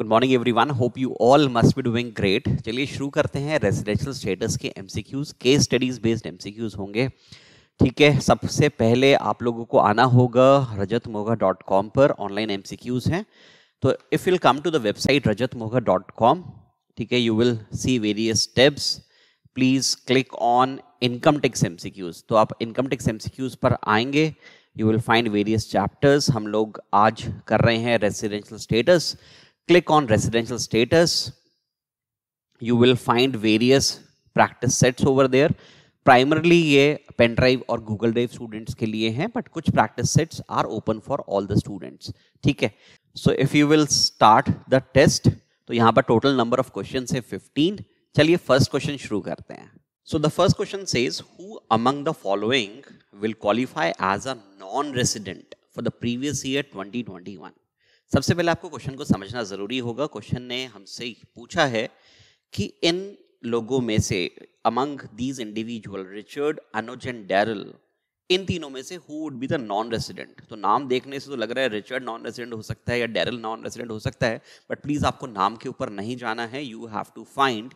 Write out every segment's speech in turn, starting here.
Good morning everyone hope you all must be doing great चलिए शुरू करते हैं रेजिडेंशियल स्टेटस के M C Qs case studies based M C Qs होंगे ठीक है सबसे पहले आप लोगों को आना होगा रजत मोगा डॉट कॉम पर ऑनलाइन एम सी क्यूज हैं तो if will come to the website Rajat Moga dot com ठीक है you will see various steps please click on income tax Qs तो आप इनकम टैक्स क्यूज़ पर आएंगे you will find various chapters हम लोग आज कर रहे हैं residential status Click on residential status. You will find various practice sets over there. Primarily ये पेन ड्राइव और गूगल ड्राइव स्टूडेंट्स के लिए हैं बट कुछ practice sets are open for all the students ठीक है so if you will start the test तो यहाँ पर टोटल नंबर ऑफ क्वेश्चन है 15 चलिए फर्स्ट क्वेश्चन शुरू करते हैं so the first question says who among the following will qualify as a non resident for the previous year 2021 सबसे पहले आपको क्वेश्चन को समझना ज़रूरी होगा क्वेश्चन ने हमसे पूछा है कि इन लोगों में से among these individual Richard Anuj and Daryl इन तीनों में से who would be the non resident तो नाम देखने से तो लग रहा है रिचर्ड नॉन रेसिडेंट हो सकता है या डेरल नॉन रेसिडेंट हो सकता है बट प्लीज़ आपको नाम के ऊपर नहीं जाना है you have to find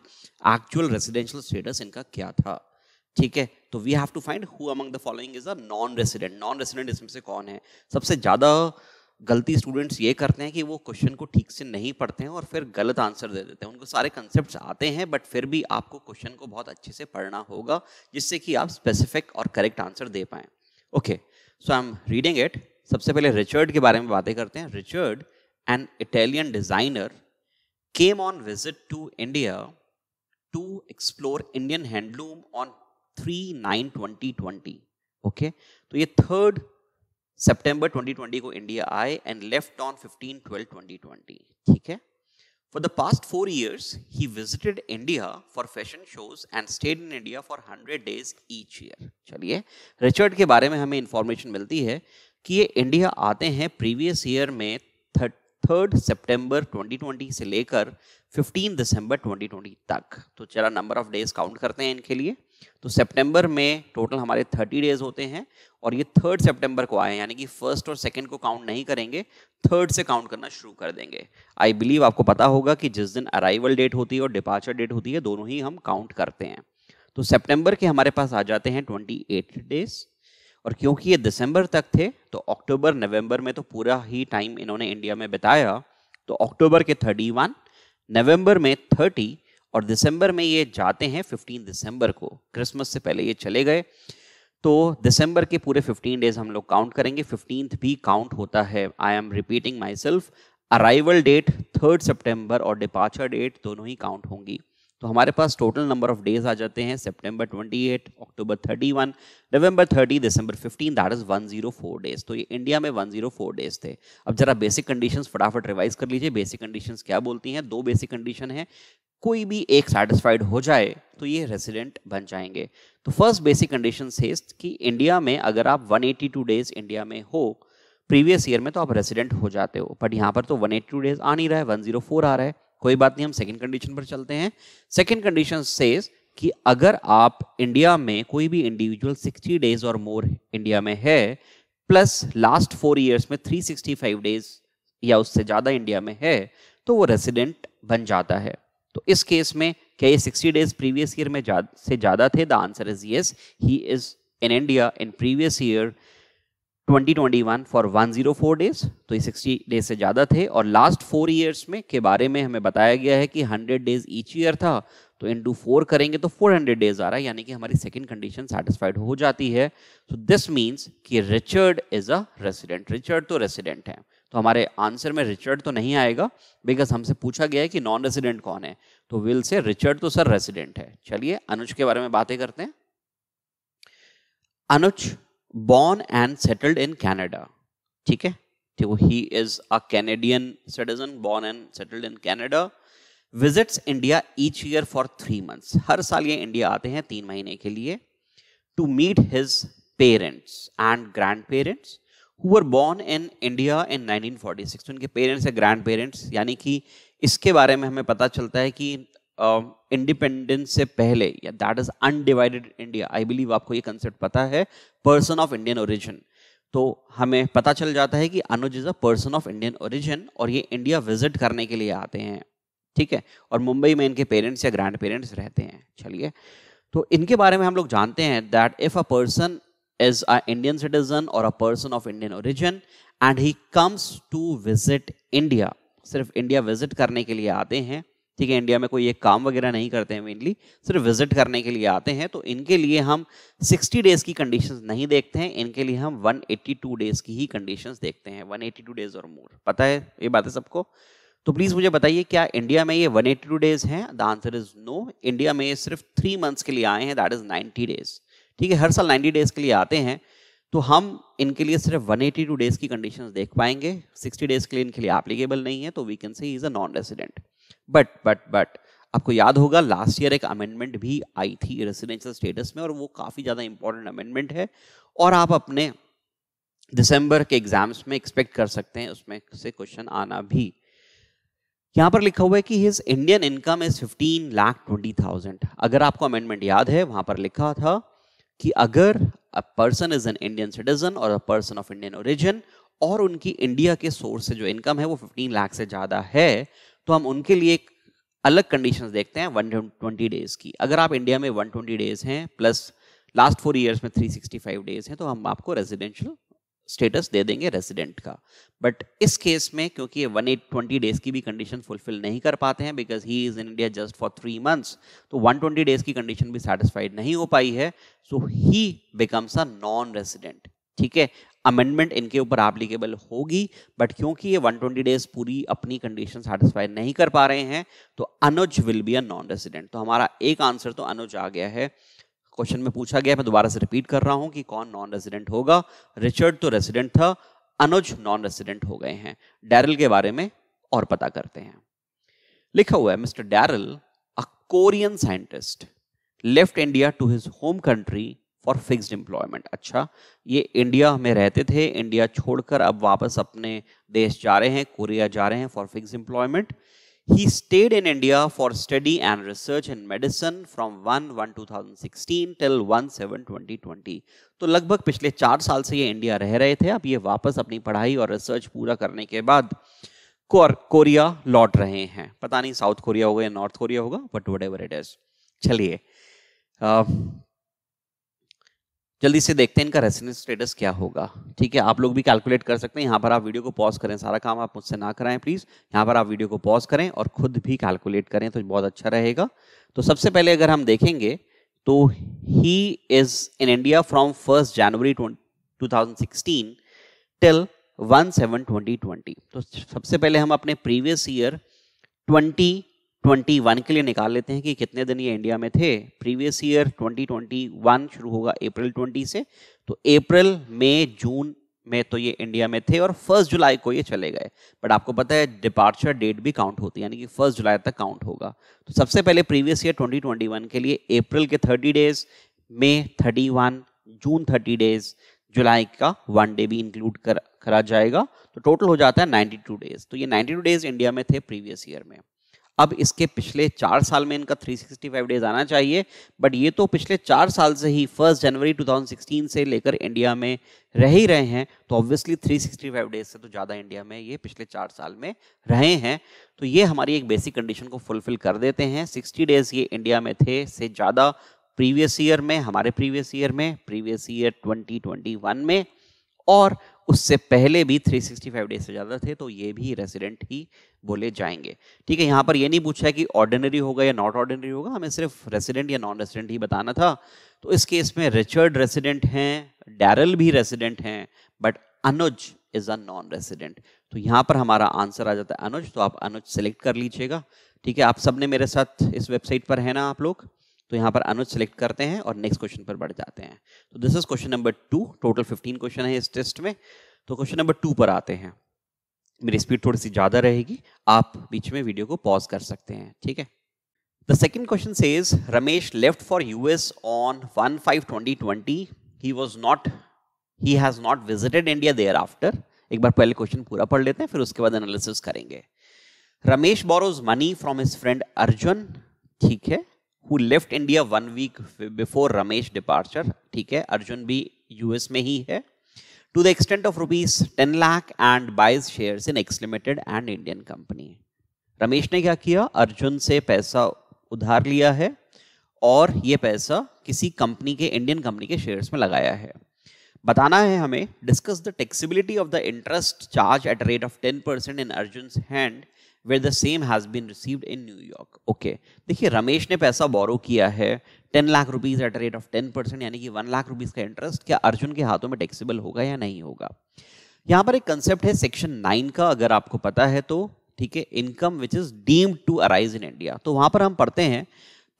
actual residential status इनका क्या था ठीक है तो we have to find who among the following is a non resident non resident इसमें से कौन है सबसे ज़्यादा गलती स्टूडेंट्स ये करते हैं कि वो क्वेश्चन को ठीक से नहीं पढ़ते हैं और फिर गलत आंसर दे देते हैं उनको सारे कंसेप्ट आते हैं बट फिर भी आपको क्वेश्चन को बहुत अच्छे से पढ़ना होगा जिससे कि आप स्पेसिफिक और करेक्ट आंसर दे पाएँ okay so I am reading it सबसे पहले रिचर्ड के बारे में बातें करते हैं Richard an Italian designer came on visit to India to explore Indian handloom on three nine twenty twenty okay तो ये थर्ड सितंबर 2020 को इंडिया आए एंड लेफ्ट ऑन 15 12 2020 ठीक है for the past four years he visited India for fashion shows and stayed in India for hundred days each year चलिए Richard के बारे में हमें इंफॉर्मेशन मिलती है कि ये इंडिया आते हैं प्रीवियस ईयर में थर्ड सितंबर 2020 से लेकर 15 दिसंबर 2020 तक तो चला नंबर ऑफ डेज काउंट करते हैं इनके लिए तो सितंबर में टोटल हमारे थर्टी डेज होते हैं और ये थर्ड सितंबर को आए यानी कि फर्स्ट और सेकंड को काउंट नहीं करेंगे थर्ड से काउंट करना शुरू कर देंगे आई बिलीव आपको पता होगा कि जिस दिन अराइवल डेट होती है और डिपार्चर डेट होती है दोनों ही हम काउंट करते हैं तो सेप्टेम्बर के हमारे पास आ जाते हैं ट्वेंटी एट डेज और क्योंकि ये दिसंबर तक थे तो अक्टूबर नवंबर में तो पूरा ही टाइम इन्होंने इंडिया में बिताया तो अक्टूबर के थर्टी वन में थर्टी और दिसंबर में ये जाते हैं 15 दिसंबर को क्रिसमस से पहले ये चले गए तो दिसंबर के पूरे 15 डेज हम लोग काउंट करेंगे फिफ्टीन भी काउंट होता है I am repeating myself arrival date third September और डिपार्चर डेट दोनों ही काउंट होंगी तो हमारे पास टोटल नंबर ऑफ डेज आ जाते हैं सितंबर 28, अक्टूबर 31, नवंबर 30, दिसंबर 15 दैट इज 104 डेज तो ये इंडिया में 104 डेज थे अब जरा बेसिक कंडीशंस फटाफट रिवाइज कर लीजिए बेसिक कंडीशंस क्या बोलती हैं दो बेसिक कंडीशन है कोई भी एक सेटिस्फाइड हो जाए तो ये रेसिडेंट बन जाएंगे तो फर्स्ट बेसिक कंडीशन सेज कि इंडिया में अगर आप वन डेज इंडिया में हो प्रीवियस ईयर में तो आप रेसिडेंट हो जाते हो बट यहाँ पर तो 182 डेज आ नहीं रहा है 104 आ रहा है कोई बात नहीं हम सेकंड कंडीशन पर चलते हैं सेकंड कंडीशन सेज कि अगर आप इंडिया में कोई भी इंडिविजुअल 60 डेज और मोर इंडिया में है प्लस लास्ट फोर इयर्स में 365 डेज या उससे ज़्यादा इंडिया में है तो वो रेसिडेंट बन जाता है तो इस केस में क्या ये 60 डेज प्रीवियस ईयर में जा, से ज़्यादा थे the answer is yes he is in India in previous year 2021 for 104 days तो ये 60 डेज से ज़्यादा थे और लास्ट फोर ईयर्स में के बारे में हमें बताया गया है कि 100 डेज ईच ईयर था तो इन टू फोर करेंगे तो 400 डेज आ रहा है यानी कि हमारी सेकंड कंडीशन सेटिस्फाइड हो जाती है सो दिस मीन्स कि Richard is a resident Richard तो रेसिडेंट है तो हमारे आंसर में रिचर्ड तो नहीं आएगा बिकॉज हमसे पूछा गया है कि नॉन रेसिडेंट कौन है तो विल से रिचर्ड तो सर रेसिडेंट है चलिए अनुज के बारे में बातें करते हैं अनुज born and settled in Canada. ठीक है तो he is a Canadian citizen born and settled in Canada visits India each year for three months हर साल ये इंडिया आते हैं तीन महीने के लिए to meet his parents and grandparents who are born in India in nineteen forty six उनके पेरेंट्स या ग्रैंड पेरेंट्स यानी कि इसके बारे में हमें पता चलता है कि इंडिपेंडेंस um, से पहले या that is undivided India I believe आपको ये कंसेप्ट पता है पर्सन ऑफ इंडियन ओरिजिन तो हमें पता चल जाता है कि Anuj is a person of Indian origin और ये इंडिया विजिट करने के लिए आते हैं ठीक है और मुंबई में इनके पेरेंट्स या ग्रैंड पेरेंट्स रहते हैं चलिए तो इनके बारे में हम लोग जानते हैं that if a person is a Indian citizen और a person of Indian origin and he comes to visit India सिर्फ इंडिया विजिट करने के लिए आते हैं ठीक है इंडिया में कोई ये काम वगैरह नहीं करते हैं मेनली सिर्फ विजिट करने के लिए आते हैं तो इनके लिए हम 60 डेज़ की कंडीशंस नहीं देखते हैं इनके लिए हम 182 डेज़ की ही कंडीशंस देखते हैं 182 डेज़ और मोर पता है ये बात है सबको तो प्लीज़ मुझे बताइए क्या इंडिया में ये 182 डेज़ है the answer is no India में ये सिर्फ थ्री मंथ्स के लिए आए हैं दैट इज़ नाइन्टी डेज़ ठीक है हर साल नाइन्टी डेज़ के लिए आते हैं तो हम इनके लिए सिर्फ 182 डेज़ की कंडीशंस देख पाएंगे 60 डेज़ के लिए इनके लिए एप्लीकेबल नहीं है तो we can say is a non resident but but but आपको याद होगा लास्ट ईयर एक अमेंडमेंट भी आई थी रेसिडेंशियल स्टेटस में और वो काफ़ी ज़्यादा इंपॉर्टेंट अमेंडमेंट है और आप अपने दिसंबर के एग्जाम्स में एक्सपेक्ट कर सकते हैं उसमें से क्वेश्चन आना भी यहाँ पर लिखा हुआ है कि his Indian income is fifteen lakh twenty thousand अगर आपको अमेंडमेंट याद है वहाँ पर लिखा था कि अगर a person is an Indian citizen और a person of Indian origin और उनकी इंडिया के सोर्स से जो इनकम है वो फिफ्टीन लाख से ज़्यादा है तो हम उनके लिए एक अलग कंडीशंस देखते हैं 120 डेज की अगर आप इंडिया में 120 डेज हैं प्लस लास्ट फोर इयर्स में 365 डेज हैं तो हम आपको रेजिडेंशियल स्टेटस दे देंगे रेजिडेंट का बट इस केस में क्योंकि ये वन एट ट्वेंटी डेज की भी कंडीशन फुलफिल नहीं कर पाते हैं because he is in India just for three months तो वन ट्वेंटी डेज की कंडीशन भी सेटिस्फाइड नहीं हो पाई है so he becomes a non resident ठीक है अमेंडमेंट इनके ऊपर एप्लीकेबल होगी बट क्योंकि ये 120 डेज पूरी अपनी कंडीशन सेटिस्फाई नहीं कर पा रहे हैं तो Anuj will be a non resident तो हमारा एक आंसर तो अनुज आ गया है क्वेश्चन में पूछा गया मैं दोबारा से रिपीट कर रहा हूं कि कौन नॉन रेजिडेंट होगा रिचर्ड तो रेजिडेंट था अनुज नॉन रेजिडेंट हो गए हैं डैरल के बारे में और पता करते हैं लिखा हुआ है Mister Darrell a Korean scientist left India to his home country और फिक्स्ड एम्प्लॉयमेंट अच्छा ये इंडिया में रहते थे इंडिया छोड़कर अब वापस अपने देश जा रहे हैं कोरिया जा रहे हैं for fix employment he stayed in India for study and research in medicine from one one two thousand sixteen till one seven twenty twenty तो लगभग पिछले चार साल से ये इंडिया रह रहे थे अब ये वापस अपनी पढ़ाई और रिसर्च पूरा करने के बाद कोरिया लौट रहे हैं पता नहीं साउथ कोरिया होगा या नॉर्थ कोरिया होगा but whatever it is चलिए जल्दी से देखते हैं इनका रेसिडेंस स्टेटस क्या होगा ठीक है आप लोग भी कैलकुलेट कर सकते हैं यहाँ पर आप वीडियो को पॉज करें सारा काम आप मुझसे ना कराएं प्लीज़ यहाँ पर आप वीडियो को पॉज करें और खुद भी कैलकुलेट करें तो बहुत अच्छा रहेगा तो सबसे पहले अगर हम देखेंगे तो he is in India from first January to till one seven twenty twenty तो सबसे पहले हम अपने प्रीवियस ईयर ट्वेंटी 21 के लिए निकाल लेते हैं कि कितने दिन ये इंडिया में थे प्रीवियस ईयर 2021 शुरू होगा अप्रैल 20 से तो अप्रैल मई जून में तो ये इंडिया में थे और फर्स्ट जुलाई को ये चले गए बट आपको पता है डिपार्चर डेट भी काउंट होती है यानी कि फर्स्ट जुलाई तक काउंट होगा तो सबसे पहले प्रीवियस ईयर 2021 के लिए अप्रैल के 30 डेज मई 31 जून 30 डेज जुलाई का वन डे भी इंक्लूड कर करा जाएगा तो टोटल हो जाता है 92 डेज तो ये 92 डेज इंडिया में थे प्रीवियस ईयर में अब इसके पिछले चार साल में इनका 365 डेज आना चाहिए बट ये तो पिछले चार साल से ही फर्स्ट जनवरी 2016 से लेकर इंडिया में रह ही रहे हैं तो ऑब्वियसली 365 डेज से तो ज़्यादा इंडिया में ये पिछले चार साल में रहे हैं तो ये हमारी एक बेसिक कंडीशन को फुलफिल कर देते हैं 60 डेज ये इंडिया में थे से ज़्यादा प्रीवियस ईयर में हमारे प्रीवियस ईयर में प्रीवियस ईयर ट्वेंटी में और उससे पहले भी 365 डेज से ज़्यादा थे तो ये भी रेसिडेंट ही बोले जाएंगे ठीक है यहाँ पर ये नहीं पूछा है कि ऑर्डिनरी होगा या नॉट ऑर्डिनरी होगा हमें सिर्फ रेसिडेंट या नॉन रेसिडेंट ही बताना था तो इस केस में रिचर्ड रेसिडेंट हैं डैरल भी रेसिडेंट हैं but Anuj is a non resident तो यहाँ पर हमारा आंसर आ जाता है अनुज तो आप अनुज सेलेक्ट कर लीजिएगा ठीक है आप सबने मेरे साथ इस वेबसाइट पर है ना आप लोग तो यहाँ पर अनुज सेलेक्ट करते हैं और नेक्स्ट क्वेश्चन पर बढ़ जाते हैं तो this is question number two total fifteen question है इस टेस्ट में तो क्वेश्चन नंबर टू पर आते हैं मेरी स्पीड थोड़ी सी ज़्यादा रहेगी आप बीच में वीडियो को पॉज कर सकते हैं ठीक है the second question says Ramesh left for US on one five twenty twenty he was not he has not visited India thereafter एक बार पहले क्वेश्चन पूरा पढ़ लेते हैं फिर उसके बाद एनालिसिस करेंगे Ramesh borrows money from his friend Arjun ठीक है who left India one week before Ramesh departure ठीक है अर्जुन भी यूएस में ही है to the extent of rupees ten lakh and buys share in X limited and Indian company Ramesh ने क्या किया अर्जुन से पैसा उधार लिया है और ये पैसा किसी कंपनी के इंडियन कंपनी के शेयर्स में लगाया है बताना है हमें discuss the taxability of the interest charge at rate of ten percent in Arjun hand where the same has been received in New York okay देखिए रमेश ने पैसा बोरो किया है ten lakh rupees at rate of ten percent यानी कि one lakh rupees का interest क्या अर्जुन के हाथों में टेक्सीबल होगा या नहीं होगा यहाँ पर एक कंसेप्ट है सेक्शन नाइन का अगर आपको पता है तो ठीक है income which is deemed to arise in India तो वहां पर हम पढ़ते हैं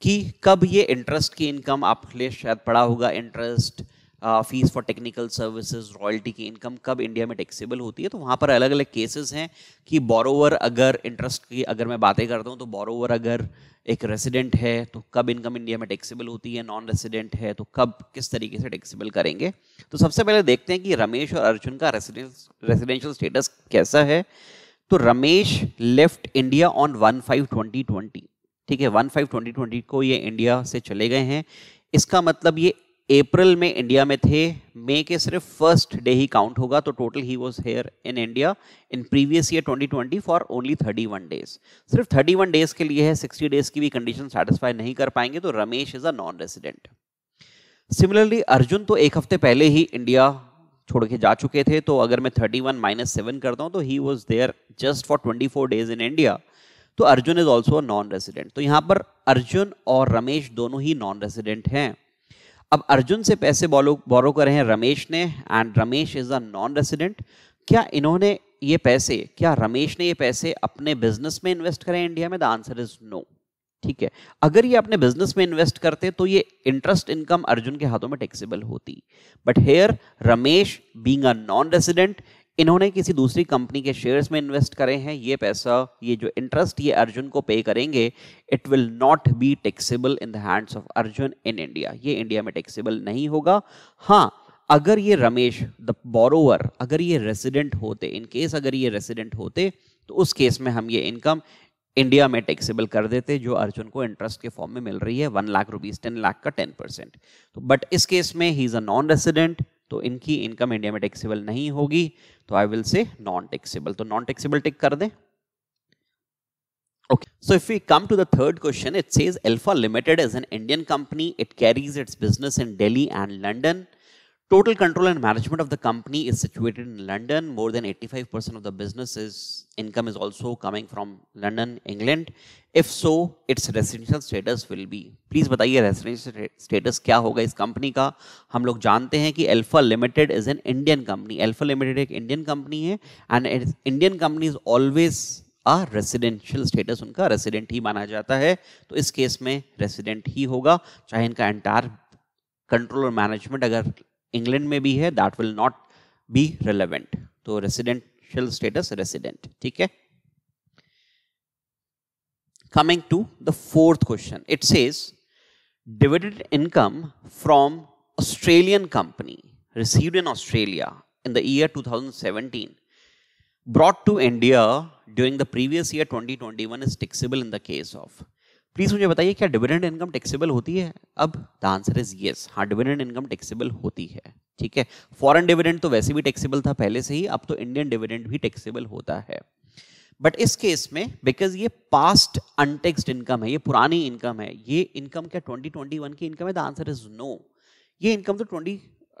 कि कब ये इंटरेस्ट की इनकम आपके लिए शायद पड़ा होगा interest fees for technical services royalty की इनकम कब इंडिया में टैक्सेबल होती है तो वहाँ पर अलग अलग केसेस हैं कि बोरोवर अगर इंटरेस्ट की अगर मैं बातें करता हूँ तो बोरोवर अगर एक रेसिडेंट है तो कब इनकम इंडिया में टैक्सेबल होती है नॉन रेसिडेंट है तो कब किस तरीके से टैक्सेबल करेंगे तो सबसे पहले देखते हैं कि रमेश और अर्जुन का रेसिडेंशियल स्टेटस कैसा है तो Ramesh left India on one five twenty twenty ठीक है वन फाइव ट्वेंटी ट्वेंटी को ये इंडिया से चले गए हैं इसका मतलब ये अप्रैल में इंडिया में थे मे के सिर्फ फर्स्ट डे ही काउंट होगा तो total he was here in India in previous year 2020 for only 31 days सिर्फ 31 डेज के लिए है 60 डेज की भी कंडीशन सेटिस्फाई नहीं कर पाएंगे तो Ramesh is a non resident similarly Arjun तो एक हफ्ते पहले ही इंडिया छोड़ के जा चुके थे तो अगर मैं थर्टी वन माइनस सेवन करता हूँ तो he was there just for twenty four days in India तो Arjun is also non resident तो यहाँ पर अर्जुन और रमेश दोनों ही नॉन रेसिडेंट हैं अब अर्जुन से पैसे बोलो बोरो करे हैं रमेश ने and Ramesh is a non resident क्या इन्होंने ये पैसे क्या रमेश ने ये पैसे अपने बिजनेस में इन्वेस्ट करें इंडिया में द आंसर इज नो ठीक है अगर ये अपने बिजनेस में इन्वेस्ट करते तो ये इंटरेस्ट इनकम अर्जुन के हाथों में टैक्सेबल होती but here Ramesh being a non resident इन्होंने किसी दूसरी कंपनी के शेयर्स में इन्वेस्ट करे हैं ये पैसा ये जो इंटरेस्ट ये अर्जुन को पे करेंगे it will not be taxable in the hands of Arjun in India ये इंडिया में टैक्सेबल नहीं होगा हाँ अगर ये रमेश द बोरोवर अगर ये रेसिडेंट होते इन केस अगर ये रेसिडेंट होते तो उस केस में हम ये इनकम इंडिया में टैक्सेबल कर देते जो अर्जुन को इंटरेस्ट के फॉर्म में मिल रही है one lakh rupees ten lakh का टेन परसेंट तो बट इस केस में he is a non resident तो इनकी इनकम इंडिया में टैक्सेबल नहीं होगी तो I will say non taxable तो नॉन टैक्सेबल टिक कर दे okay so if you come to the third question it says alpha limited as an Indian company it carries its business in Delhi and London Total control and management of the company is situated in London. More than 85% of the business's income is also coming from London, England. If so, its residential status will be. Please tell बताइए residential status क्या होगा इस company का हम लोग जानते हैं कि alpha limited is an Indian company alpha limited एक इंडियन कंपनी है and Indian company is always a residential status उनका रेसिडेंट ही माना जाता है तो इस केस में रेसिडेंट ही होगा चाहे इनका एंटायर कंट्रोल और मैनेजमेंट अगर इंग्लैंड में भी है that will not be relevant तो रेसिडेंशियल स्टेटस रेसिडेंट ठीक है coming to the fourth question it says डिविडेड income from Australian company receive in Australia in the year 2017 brought to India during the previous year 2021 is taxable in the case of please मुझे बताइए क्या dividend income taxable होती है अब the answer is yes हाँ dividend income taxable होती है ठीक है फॉरेन डिविडेंड तो वैसे भी टैक्सेबल था पहले से ही अब तो इंडियन डिविडेंड भी टैक्सेबल होता है बट इस केस में बिकॉज ये पास्ट अनटेक्सड इनकम है ये पुरानी इनकम है ये इनकम क्या 2021 की इनकम है द आंसर इज नो ये इनकम तो 20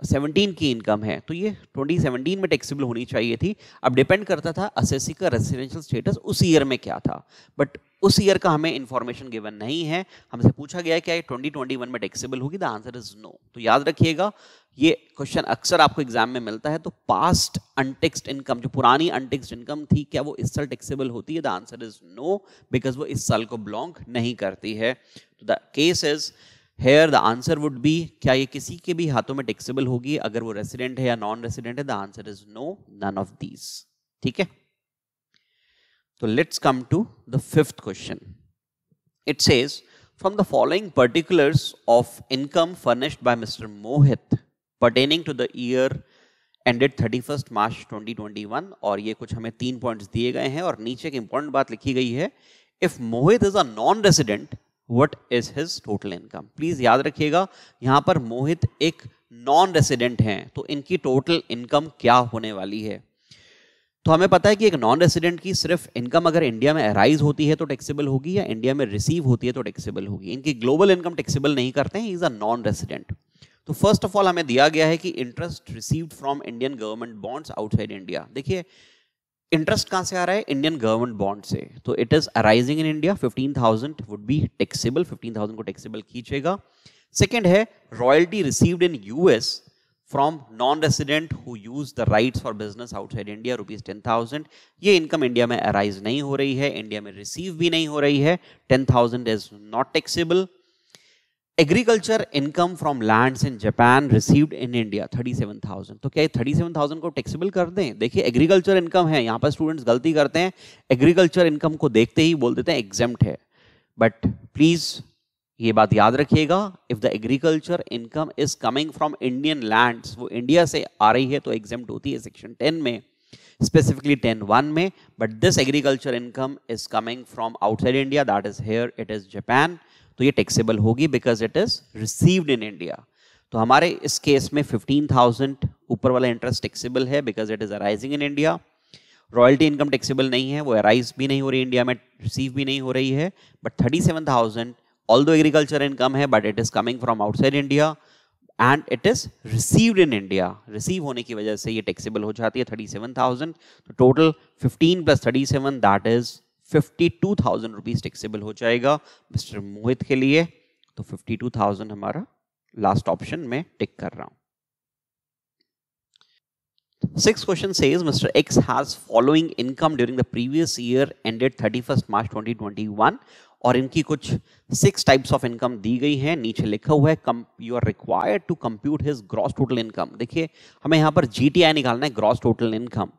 17 की इनकम है तो ये 2017 में टैक्सेबल होनी चाहिए थी अब डिपेंड करता था असेसी का रेजिडेंशियल स्टेटस उस ईयर में क्या था बट उस ईयर का हमें इन्फॉर्मेशन गिवन नहीं है हमसे पूछा गया क्या ये 2021 में टैक्सेबल होगी द आंसर इज नो तो याद रखिएगा ये क्वेश्चन अक्सर आपको एग्जाम में मिलता है तो पास्ट अनटेक्सड इनकम जो पुरानी अनटेक्सड इनकम थी क्या वो इस साल टैक्सेबल होती है the answer is no because वो इस साल को बिलोंग नहीं करती है तो the case is here the answer would be क्या ये किसी के भी हाथों में टेक्सेबल होगी अगर वो रेसिडेंट है या नॉन रेसिडेंट है the answer is no none of these ठीक है तो let's come to the fifth question it says from the following particulars of income furnished by Mr. Mohit pertaining to the year ended 31st March 2021 और ये कुछ हमें तीन points दिए गए हैं और नीचे की इंपॉर्टेंट बात लिखी गई है if Mohit is a non resident what is his total income please याद रखिएगा यहां पर मोहित एक नॉन रेसिडेंट हैं तो इनकी टोटल इनकम क्या होने वाली है तो हमें पता है कि एक नॉन रेसिडेंट की सिर्फ इनकम अगर इंडिया में अराइज होती है तो टैक्सेबल होगी या इंडिया में रिसीव होती है तो टैक्सेबल होगी इनकी ग्लोबल इनकम टैक्सेबल नहीं करते हैं इज अ नॉन रेसिडेंट तो फर्स्ट ऑफ ऑल हमें दिया गया है कि interest received from Indian government bonds outside India देखिए इंटरेस्ट कहाँ से आ रहा है इंडियन गवर्नमेंट बॉन्ड से तो it is arising in India thousand would be fifteen thousand को टेक्सीबल खींचेगा सेकेंड है royalty received in US from non resident who use the right for business outside India rupees ten thousand ये income India में arise नहीं हो रही है India में रिसीव भी नहीं हो रही है ten thousand is not taxable agriculture income from lands in Japan received in India 37,000 तो क्या ये 37,000 को टैक्सेबल कर दें देखिए एग्रीकल्चर इनकम है यहाँ पर स्टूडेंट्स गलती करते हैं एग्रीकल्चर इनकम को देखते ही बोल देते हैं एग्जेम्ट है बट प्लीज़ ये बात याद रखिएगा if the agriculture income is coming from Indian lands वो इंडिया से आ रही है तो एग्जेम्प्ट होती है सेक्शन टेन में स्पेसिफिकली टेन वन में but this agriculture income is coming from outside India that is here it is Japan तो ये टैक्सेबल होगी because it is received in India तो हमारे इस केस में 15,000 ऊपर वाला इंटरेस्ट टैक्सेबल है because it is arising in India royalty income taxable नहीं है वो अराइज भी नहीं हो रही इंडिया में रिसीव भी नहीं हो रही है but 37,000 although agriculture income है but it is coming from outside India and it is received in India receive होने की वजह से ये टैक्सेबल हो जाती है 37,000 तो total 15 plus 37 that is fifty two thousand rupees taxable हो जाएगा मिस्टर मोहित के लिए तो फिफ्टी टू थाउजेंड हमारा लास्ट ऑप्शन में टिक कर रहा हूं six question says Mr X has following income during the previous year ended thirty first March twenty twenty one और इनकी कुछ सिक्स टाइप्स ऑफ इनकम दी गई है नीचे लिखा हुआ है you are required to compute his gross total income देखिए हमें यहाँ पर जीटीआई निकालना है gross total income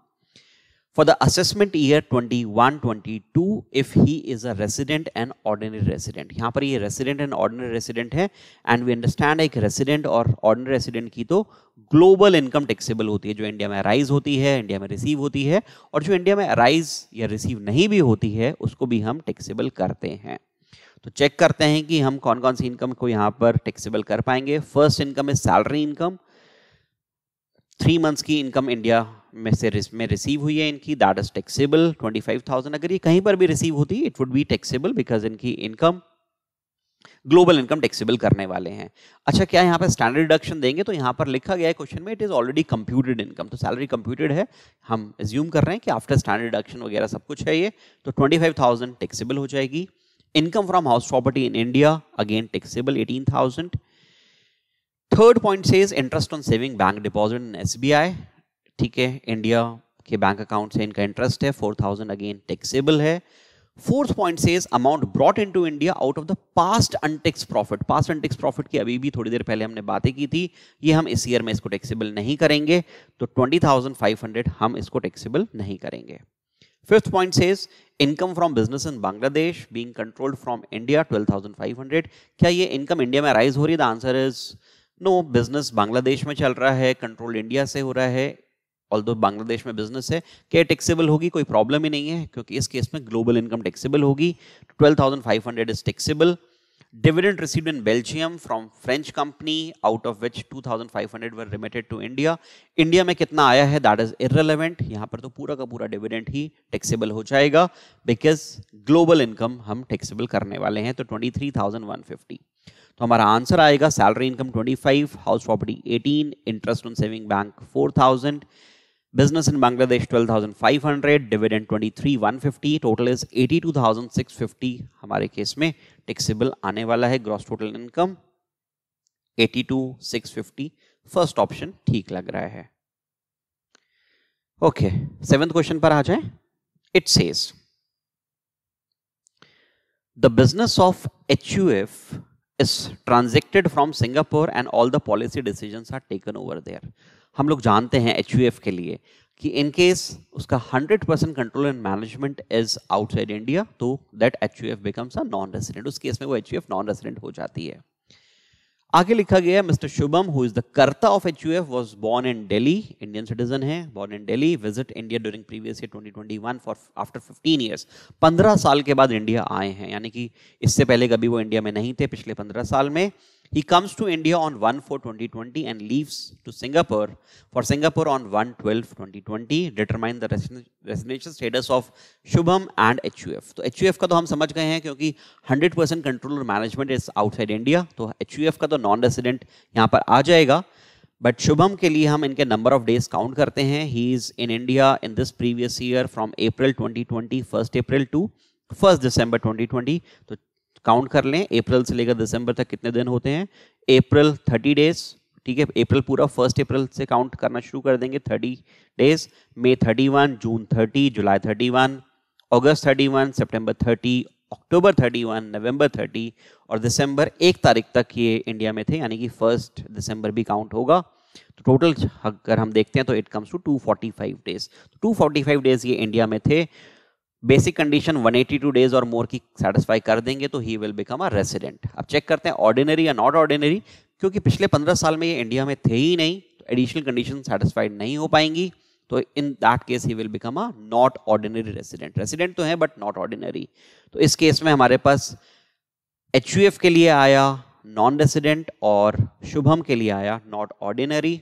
for the assessment year 21-22 if he is a resident and ordinary resident यहाँ पर ये resident and ordinary resident है and we understand एक resident और ordinary resident की तो global income taxable होती है जो इंडिया में अराइज होती है इंडिया में रिसीव होती है और जो इंडिया में अराइज या रिसीव नहीं भी होती है उसको भी हम टैक्सेबल करते हैं तो चेक करते हैं कि हम कौन कौन सी इनकम को यहाँ पर टैक्सेबल कर पाएंगे first income is salary income three months की इनकम इंडिया में से में रिसीव हुई है इनकी दैट इज टैक्सेबल 25,000 अगर ये कहीं पर भी रिसीव होती it would be taxable because इनकी इनकम ग्लोबल इनकम टैक्सेबल करने वाले हैं अच्छा क्या यहाँ पर स्टैंडर्ड डिडक्शन देंगे तो यहाँ पर लिखा गया है क्वेश्चन में it is already computed income तो सैलरी कंप्यूटेड है हम एज्यूम कर रहे हैं कि आफ्टर स्टैंडर्ड डिडक्शन वगैरह सब कुछ है ये तो 25,000 टैक्सेबल हो जाएगी income from house property in India again taxable 18,000 third point says interest on saving bank deposit in SBI ठीक है इंडिया के बैंक अकाउंट से इनका इंटरेस्ट है फोर थाउजेंड अगेन टैक्सेबल है फोर्थ पॉइंट से amount brought into India out of the past untaxed profit past untaxed profit की अभी भी थोड़ी देर पहले हमने बातें की थी ये हम इस ईयर में इसको टैक्सेबल नहीं करेंगे तो ट्वेंटी थाउजेंड फाइव हंड्रेड हम इसको टैक्सेबल नहीं करेंगे फिफ्थ पॉइंट से income from business in Bangladesh being controlled from India twelve thousand five hundred क्या ये इनकम इंडिया में राइज हो रही है the answer is no business Bangladesh में चल रहा है कंट्रोल इंडिया से हो रहा है ऑल दो बांग्लादेश में बिजनेस है क्या टैक्सेबल होगी कोई प्रॉब्लम ही नहीं है क्योंकि इस केस में ग्लोबल इनकम टैक्सेबल होगी twelve thousand five hundred is taxable dividend received in Belgium from French company out of which 2500 were remitted to India India में कितना आया है दैट इज इरेलीवेंट यहाँ पर तो पूरा का पूरा dividend ही टैक्सेबल हो जाएगा बिकॉज ग्लोबल इनकम हम टैक्सेबल करने वाले हैं तो 23,150. तो हमारा आंसर आएगा salary income 25, house property 18, interest on saving bank 4000, Business in Bangladesh 12,500, dividend 23,150, total is 82,650 हमारे केस में टैक्सेबल आने वाला है gross total income 82,650 first option ठीक लग रहा है ओके सेवेंथ क्वेश्चन पर आ जाए it says the business of H U F is transacted from Singapore and all the policy decisions are taken over there. हम लोग जानते हैं एच के लिए कि इन केस उसका 100 percent control and management is outside India तो that H becomes a non resident उस केस में वो एच नॉन रेसिडेंट हो जाती है आगे लिखा गया Mr Shubham who is the karta of H U F was born in Delhi Indian citizen है born in Delhi visit India during previous year 2021 for after fifteen years पंद्रह साल के बाद इंडिया आए हैं यानी कि इससे पहले कभी वो इंडिया में नहीं थे पिछले पंद्रह साल में He comes to India on 1-4-2020 and leaves to Singapore for Singapore on 1-12-2020, determine the resignation status of Shubham and HUF. तो HUF का तो हम समझ गए हैं क्योंकि 100% percent controller management is outside India तो HUF का तो नॉन रेसिडेंट यहाँ पर आ जाएगा बट शुभम के लिए हम इनके नंबर ऑफ डेज काउंट करते हैं he is in India in this previous year from April 2020 first April to first December 2020 तो काउंट कर लें अप्रैल से लेकर दिसंबर तक कितने दिन होते हैं अप्रैल थर्टी डेज ठीक है अप्रैल पूरा फर्स्ट अप्रैल से काउंट करना शुरू कर देंगे thirty days May thirty one June thirty July thirty one August thirty one September thirty October thirty one November thirty और दिसंबर एक तारीख तक ये इंडिया में थे यानी कि फर्स्ट दिसंबर भी काउंट होगा तो टोटल अगर हम देखते हैं तो it comes to two forty five days तो फाइव डेज ये इंडिया में थे बेसिक कंडीशन 182 डेज और मोर की सेटिस्फाई कर देंगे तो he will become a resident अब चेक करते हैं ऑर्डिनरी या नॉट ऑर्डिनरी क्योंकि पिछले 15 साल में ये इंडिया में थे ही नहीं तो एडिशनल कंडीशन सेटिस्फाइड नहीं हो पाएंगी तो in that case he will become a not ordinary resident resident तो है बट नॉट ऑर्डिनरी तो इस केस में हमारे पास एच के लिए आया नॉन रेसिडेंट और शुभम के लिए आया नॉट ऑर्डिनरी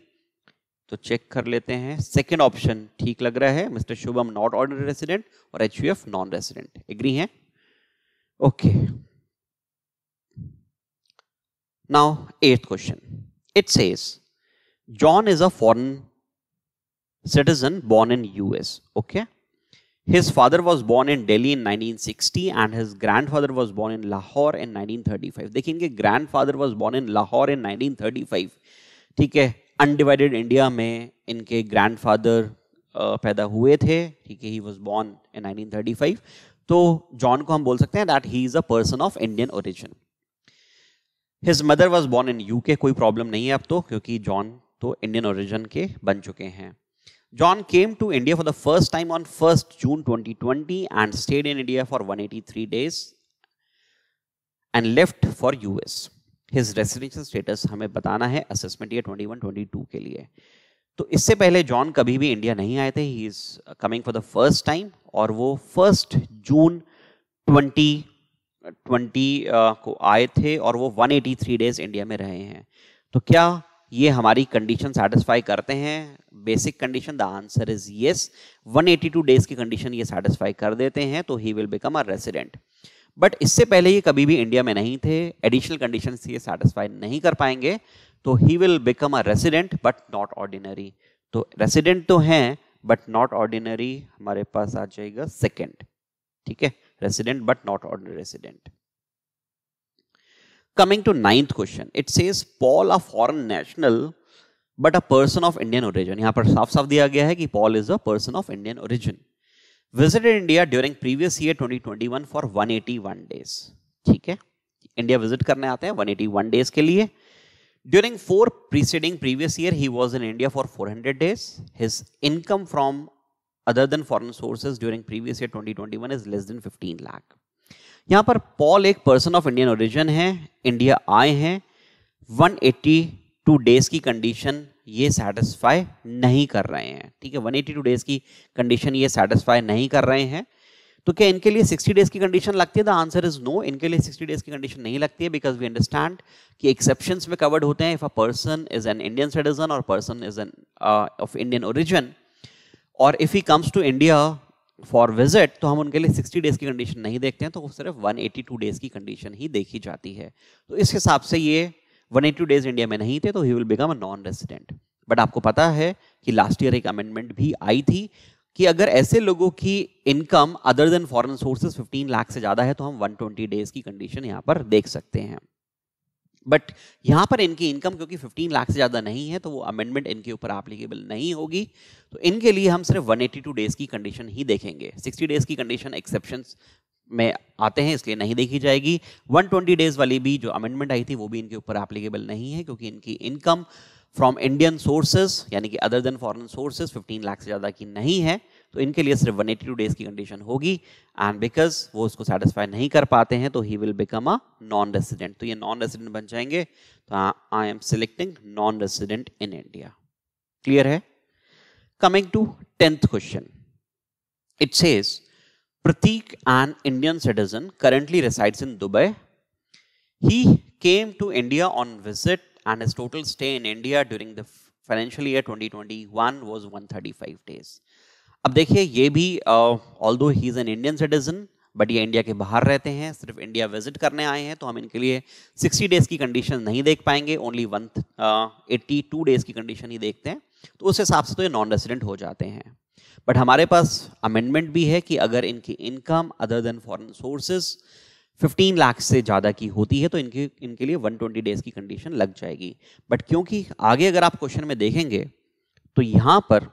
तो चेक कर लेते हैं सेकेंड ऑप्शन ठीक लग रहा है Mr Shubham not order resident और H U F non resident agree है okay now eight question it says John is a foreign citizen born in US okay his father was born in Delhi in 1960 and his grandfather was born in Lahore in 1935 देखिए इनके grandfather was born in Lahore in 1935 ठीक है undivided India में इनके grandfather पैदा हुए थे ठीक है ही वॉज बॉर्न इन 1935 तो जॉन को हम बोल सकते हैं that he is a person of Indian origin his mother was born in UK कोई प्रॉब्लम नहीं है अब तो क्योंकि जॉन तो इंडियन ओरिजिन के बन चुके हैं John came to India for the first time on 1st June 2020 and stayed in India for 183 days and left for US his residential status हमें बताना है असेसमेंट ईयर ट्वेंटी टू के लिए तो इससे पहले जॉन कभी भी इंडिया नहीं आए थे he is coming for the first time और वो फर्स्ट जून ट्वेंटी ट्वेंटी को आए थे और वो one eighty three days India में रहे हैं तो क्या ये हमारी कंडीशन सेटिस्फाई करते हैं basic condition the answer is yes two days की कंडीशन ये सेटिस्फाई कर देते हैं तो he will become a resident but इससे पहले ये कभी भी इंडिया में नहीं थे एडिशनल कंडीशन से ये सेटिस्फाई नहीं कर पाएंगे तो he will become a resident but not ordinary तो रेसिडेंट तो हैं बट नॉट ऑर्डिनरी हमारे पास आ जाएगा सेकेंड ठीक है resident but not ordinary resident coming to ninth question it say Paul a foreign national but a person of Indian origin यहां पर साफ साफ दिया गया है कि Paul is a person of Indian origin visited India during previous year 2021 for 181 days ठीक है इंडिया विजिट करने आते हैं 181 डेज के लिए during four preceding previous year he was in India for 400 days his income from other than foreign sources during previous year 2021 is less than 15 lakh यहाँ पर Paul एक पर्सन ऑफ इंडियन ओरिजिन है India आए हैं 182 days की condition ये satisfy नहीं कर रहे हैं ठीक है वन एटी टू डेज की कंडीशन ये सेटिस्फाई नहीं कर रहे हैं तो क्या इनके लिए 60 डेज की कंडीशन लगती है द आंसर इज नो इनके लिए 60 डेज की कंडीशन नहीं लगती है बिकॉज वी अंडरस्टैंड कि एक्सेप्शन में कवर्ड होते हैं if a person is an Indian citizen और person is an of Indian origin और if he comes to India for visit तो हम उनके लिए 60 डेज की कंडीशन नहीं देखते हैं तो सिर्फ 182 डेज की कंडीशन ही देखी जाती है तो इस हिसाब से ये वन 180 डेज इंडिया में नहीं थे तो he will become a non resident but आपको पता है कि लास्ट ईयर एक अमेंडमेंट भी आई थी कि अगर ऐसे लोगों की income other than foreign sources 15 lakh से ज़्यादा है तो हम 120 डेज की कंडीशन यहां पर देख सकते हैं बट यहां पर इनकी इनकम क्योंकि 15 लाख से ज़्यादा नहीं है तो वो अमेंडमेंट इनके ऊपर एप्लीकेबल नहीं होगी तो इनके लिए हम सिर्फ 182 डेज़ की कंडीशन ही देखेंगे 60 डेज़ की कंडीशन एक्सेप्शन में आते हैं इसलिए नहीं देखी जाएगी 120 डेज वाली भी जो अमेंडमेंट आई थी वो भी इनके ऊपर एप्लीकेबल नहीं है क्योंकि इनकी इनकम फ्रॉम इंडियन सोर्सेज यानी कि other than foreign sources 15 lakh से ज़्यादा की नहीं है तो इनके लिए सिर्फ 182 डेज की कंडीशन होगी एंड बिकॉज वो उसको सेटिस्फाई नहीं कर पाते हैं तो he will become a non resident तो ये नॉन रेसिडेंट बन जाएंगे तो I am selecting non resident in India clear है coming to tenth question it says Pratik, an Indian citizen, currently resides in Dubai. He came to India on visit and his total stay in India during the financial year 2021 was 135 days. अब देखिए ये भी although he is an Indian citizen but ये India के बाहर रहते हैं सिर्फ इंडिया विजिट करने आए हैं तो हम इनके लिए 60 डेज की कंडीशन नहीं देख पाएंगे only one eighty two days की कंडीशन ही देखते हैं तो उस हिसाब से तो ये नॉन रेसिडेंट हो जाते हैं बट हमारे पास अमेंडमेंट भी है कि अगर इनकी income other than foreign sources 15 lakh से ज़्यादा की होती है तो इनके इनके लिए 120 डेज़ की कंडीशन लग जाएगी बट क्योंकि आगे अगर आप क्वेश्चन में देखेंगे तो यहाँ पर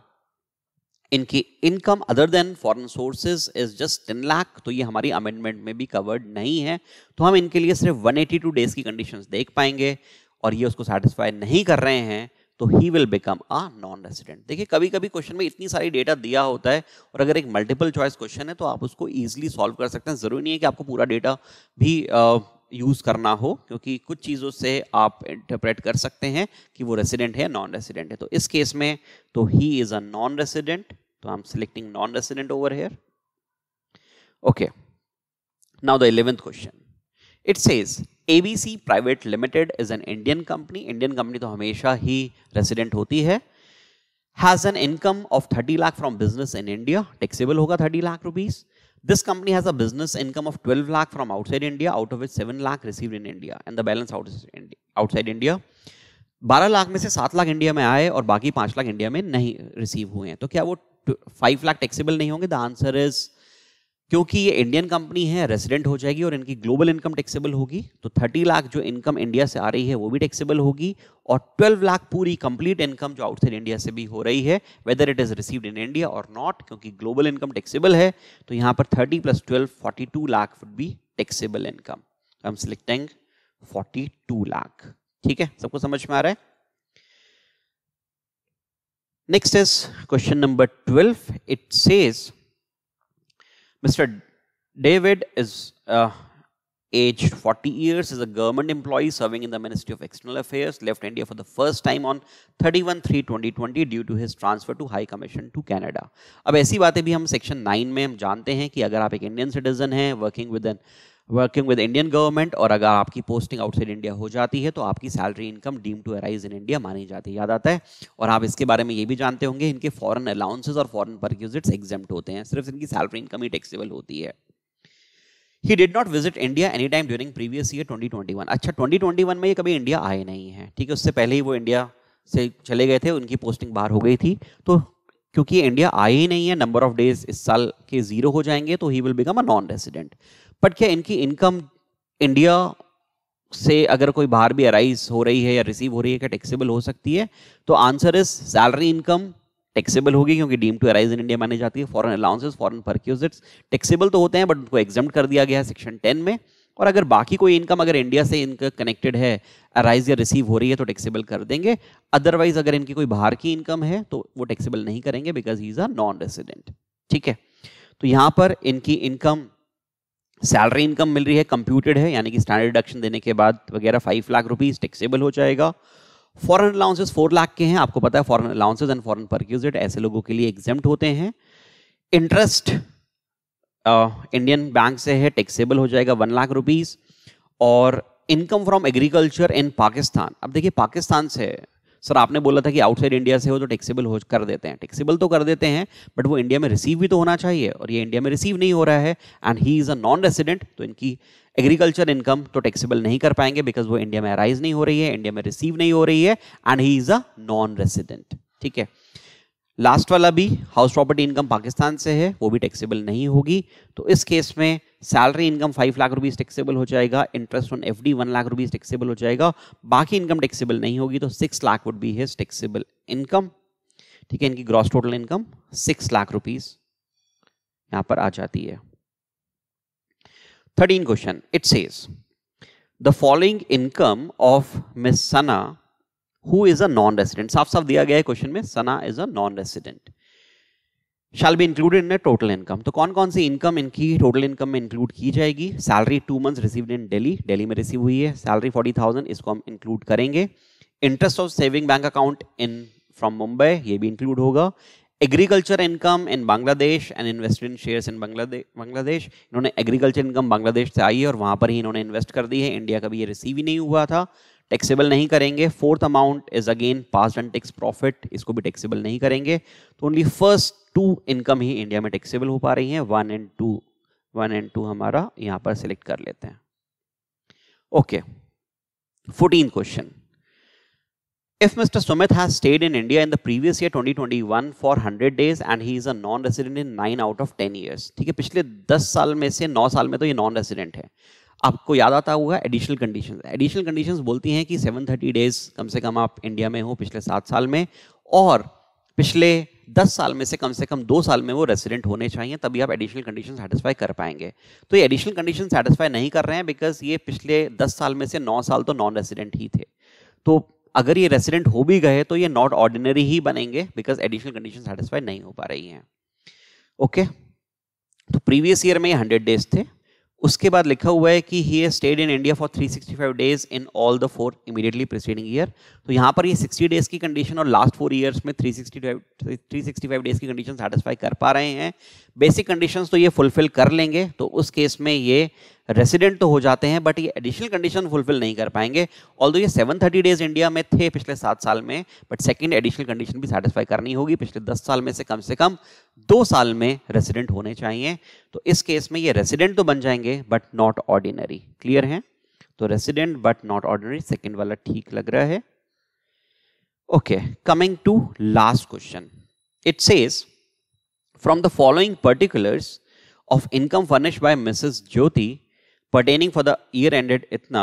इनकी income other than foreign sources is just ten lakh तो ये हमारी अमेंडमेंट में भी कवर्ड नहीं है तो हम इनके लिए सिर्फ 182 डेज़ की कंडीशन देख पाएंगे और ये उसको सेटिस्फाई नहीं कर रहे हैं तो he will become a non resident देखिए कभी कभी क्वेश्चन में इतनी सारी डेटा दिया होता है और अगर एक मल्टीपल चॉइस क्वेश्चन है तो आप उसको ईजिली सॉल्व कर सकते हैं ज़रूरी नहीं है कि आपको पूरा डेटा भी यूज़ करना हो क्योंकि कुछ चीज़ों से आप इंटरप्रेट कर सकते हैं कि वो रेसिडेंट है नॉन रेसिडेंट है तो इस केस में तो he is a non resident तो I am selecting non resident over here okay now the eleventh question it says ABC private limited is an Indian company Indian company तो हमेशा ही resident होती है has an income of thirty lakh from business in India taxable होगा thirty lakh rupees this company has a business income of twelve lakh from outside India out of it seven lakh receive in India and the balance outside India बारह लाख में से सात lakh India में आए और बाकी पांच लाख इंडिया में नहीं रिसीव हुए हैं तो क्या वो फाइव लाख टैक्सेबल नहीं होंगे द आंसर इज क्योंकि ये इंडियन कंपनी है रेजिडेंट हो जाएगी और इनकी ग्लोबल इनकम टैक्सेबल होगी तो 30 लाख जो इनकम इंडिया से आ रही है वो भी टैक्सेबल होगी और 12 लाख पूरी कंप्लीट इनकम जो आउटसाइड इंडिया से भी हो रही है whether it is received in India और नॉट क्योंकि ग्लोबल इनकम टैक्सेबल है तो यहाँ पर thirty plus forty two lakh would be taxable income तो हम सिलेक्टेंग 42 लाख ठीक है सबको समझ में आ रहा है next is question number twelve it says Mr. David is uh, aged 40 years, is a government employee serving in the Ministry of External Affairs, left India for the first time on 31-3-2020 due to his transfer to High Commission to Canada. अब ऐसी बातें भी हम 9 में हम जानते हैं कि अगर आप एक इंडियन हैं वर्किंग विद इंडियन गवर्नमेंट और अगर आपकी पोस्टिंग आउटसाइड इंडिया हो जाती है तो आपकी salary income deem to arise in India मानी जाती है याद आता है और आप इसके बारे में ये भी जानते होंगे इनके फॉरन अलाउंसेज और फॉरन परक्यूजिट्स एग्जेप्ट होते हैं सिर्फ इनकी सैलरी इनकम ही टैक्सेबल होती है he did not visit India any time during previous year 2021 अच्छा 2021 में ये कभी इंडिया आए नहीं है ठीक है उससे पहले ही वो इंडिया से चले गए थे उनकी पोस्टिंग बाहर हो गई थी तो क्योंकि इंडिया आए ही नहीं है नंबर ऑफ डेज इस साल के जीरो हो जाएंगे तो he will become a non resident but क्या इनकी इनकम इंडिया से अगर कोई बाहर भी अराइज हो रही है या रिसीव हो रही है क्या टैक्सेबल हो सकती है तो answer is salary income taxable होगी क्योंकि deem to arise in India मानी जाती है foreign allowances foreign perquisites taxable तो होते हैं बट उनको एग्जाम कर दिया गया है सेक्शन टेन में और अगर बाकी कोई इनकम अगर इंडिया से इनका कनेक्टेड है अराइज या रिसीव हो रही है तो टैक्सेबल कर देंगे अदरवाइज अगर इनकी कोई बाहर की इनकम है तो वो टैक्सेबल नहीं करेंगे because he is a non resident ठीक है तो यहाँ पर इनकी इनकम सैलरी इनकम मिल रही है कंप्यूटेड है यानी कि स्टैंडर्ड डिडक्शन देने के बाद वगैरह फाइव लाख रुपीज़ टैक्सेबल हो जाएगा फॉरन अलाउंसेज फोर लाख के हैं आपको पता है फॉरन अलाउंसेज एंड फॉरन परक्यूजेट ऐसे लोगों के लिए एग्जाम होते हैं इंटरेस्ट इंडियन बैंक से है टैक्सेबल हो जाएगा वन लाख रुपीज़ और income from agriculture in Pakistan अब देखिए पाकिस्तान से सर आपने बोला था कि आउटसाइड इंडिया से हो तो टैक्सेबल हो कर देते हैं टैक्सेबल तो कर देते हैं बट वो इंडिया में रिसीव भी तो होना चाहिए और ये इंडिया में रिसीव नहीं हो रहा है and he is a non resident तो इनकी एग्रीकल्चर इनकम तो टैक्सेबल नहीं कर पाएंगे बिकॉज वो इंडिया में अराइज नहीं हो रही है इंडिया में रिसीव नहीं हो रही है and he is a non resident ठीक है लास्ट वाला भी हाउस प्रॉपर्टी इनकम पाकिस्तान से है वो भी टैक्सेबल नहीं होगी तो इस केस में salary income five lakh rupees taxable हो जाएगा interest on F D one lakh rupees taxable हो जाएगा बाकी इनकम टैक्सेबल नहीं होगी तो six lakh would be his taxable income ठीक है इनकी gross total income six lakh rupees यहाँ पर आ जाती है thirteen question it says the following income of miss Sana who is a non resident साफ साफ दिया गया है क्वेश्चन में Sana is a non resident shall be included in total income तो कौन कौन सी इनकम इनकी टोटल इनकम में इंक्लूड की जाएगी salary two months received in Delhi Delhi में रिसीव हुई है सैलरी फोर्टी थाउजेंड इसको हम इंक्लूड करेंगे interest of saving bank account in from Mumbai ये भी इंक्लूड होगा agriculture income in Bangladesh and invested in share in Bangladesh इन्होंने एग्रीकल्चर इनकम बांग्लादेश से आई है और वहाँ पर ही इन्होंने इन्वेस्ट कर दी है इंडिया भी ये रिसीव ही नहीं हुआ था टैक्सेबल नहीं करेंगे fourth amount is again pass and tax profit इसको भी टैक्सेबल नहीं करेंगे तो ओनली फर्स्ट टू इनकम ही इंडिया में टैक्सेबल हो पा रही है one and two one and two हमारा यहां पर सिलेक्ट कर लेते हैं okay fourteen question If Mr. Sumit has stayed in India in the previous year 2021 for 100 days and he is a non-resident in 9 out of 10 years, ठीक है पिछले 10 साल में से 9 साल में तो ये non-resident है आपको याद आता होगा एडिशनल कंडीशन एडिशनल कंडीशन बोलती हैं कि 730 डेज कम से कम आप इंडिया में हो पिछले सात साल में और पिछले दस साल में से कम से कम दो साल में वो रेसिडेंट होने चाहिए तभी आप एडिशनल कंडीशन सेटिस्फाई कर पाएंगे तो ये एडिशनल कंडीशन सेटिस्फाई नहीं कर रहे हैं बिकॉज ये पिछले दस साल में से नौ साल तो नॉन रेसिडेंट ही थे तो अगर ये रेसिडेंट हो भी गए तो ये नॉट ऑर्डिनरी ही बनेंगे बिकॉज एडिशनल कंडीशन सेटिस्फाई नहीं हो पा रही हैं ओके okay? तो प्रीवियस ईयर में ये हंड्रेड डेज थे उसके बाद लिखा हुआ है कि he stayed in India for 365 days in all the four immediately preceding year तो यहाँ पर ये 60 डेज की कंडीशन और लास्ट फोर ईयर्स में 365 365 डेज की कंडीशन सेटिस्फाई कर पा रहे हैं बेसिक कंडीशंस तो ये फुलफिल कर लेंगे तो उस केस में ये रेसिडेंट तो हो जाते हैं बट ये एडिशनल कंडीशन फुलफिल नहीं कर पाएंगे ऑल ये सेवन थर्टी डेज इंडिया में थे पिछले सात साल में बट सेकेंड एडिशनल कंडीशन भी सेटिस्फाई करनी होगी पिछले दस साल में से कम से कम दो साल में रेसिडेंट होने चाहिए तो इस केस में ये रेसिडेंट तो बन जाएंगे बट नॉट ऑर्डिनरी क्लियर है तो resident but not ordinary second वाला ठीक लग रहा है okay coming to last question it says from the following particulars of income furnish by mrs Jyoti pertaining for the year ended इतना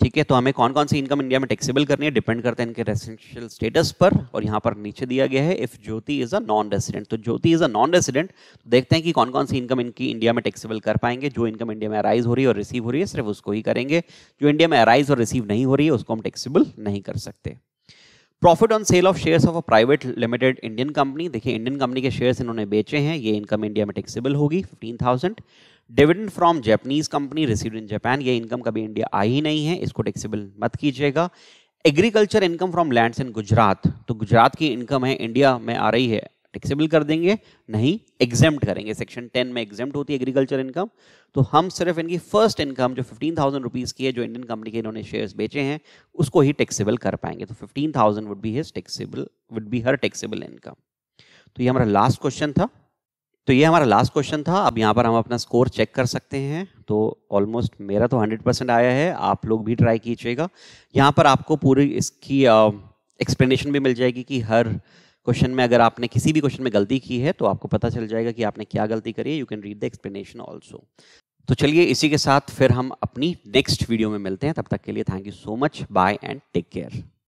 ठीक है तो हमें कौन कौन सी इनकम इंडिया में टैक्सेबल करनी है डिपेंड करते हैं इनके रेसिडेंशियल स्टेटस पर और यहाँ पर नीचे दिया गया है if Jyoti is a non resident तो Jyoti is a non resident तो देखते हैं कि कौन कौन सी इनकम इनकी इंडिया में टैक्सेबल कर पाएंगे जो इनकम इंडिया में अराइज हो रही है और रिसीव हो रही है सिर्फ उसको ही करेंगे जो इंडिया में अराइज और रिसीव नहीं हो रही है उसको हम टैक्सेबल नहीं कर सकते profit on sale of shares of a private limited Indian company देखिए इंडियन कंपनी के शेयर्स इन्होंने बेचे हैं ये इनकम इंडिया में टैक्सेबल होगी fifteen thousand dividend from Japanese company received in Japan ये इनकम कभी इंडिया आई ही नहीं है इसको टैक्सेबल मत कीजिएगा agriculture income from lands in Gujarat तो गुजरात की इनकम है इंडिया में आ रही है टैक्सेबल कर देंगे नहीं एग्जेम्प्ट करेंगे सेक्शन टेन में एग्जेम्प्ट होती है एग्रीकल्चर इनकम तो हम सिर्फ इनकी फर्स्ट इनकम जो फिफ्टीन थाउजेंड रुपीज़ की है जो इंडियन कंपनी के इन्होंने शेयर बेचे हैं उसको ही टैक्सेबल कर पाएंगे तो fifteen thousand would be his taxable would be her taxable income तो ये हमारा लास्ट क्वेश्चन था तो ये हमारा लास्ट क्वेश्चन था अब यहाँ पर हम अपना स्कोर चेक कर सकते हैं तो ऑलमोस्ट मेरा तो 100 परसेंट आया है आप लोग भी ट्राई कीजिएगा यहाँ पर आपको पूरी इसकी एक्सप्लेनेशन भी मिल जाएगी कि हर क्वेश्चन में अगर आपने किसी भी क्वेश्चन में गलती की है तो आपको पता चल जाएगा कि आपने क्या गलती करी है you can read the explanation also तो चलिए इसी के साथ फिर हम अपनी नेक्स्ट वीडियो में मिलते हैं तब तक के लिए thank you so much bye and take care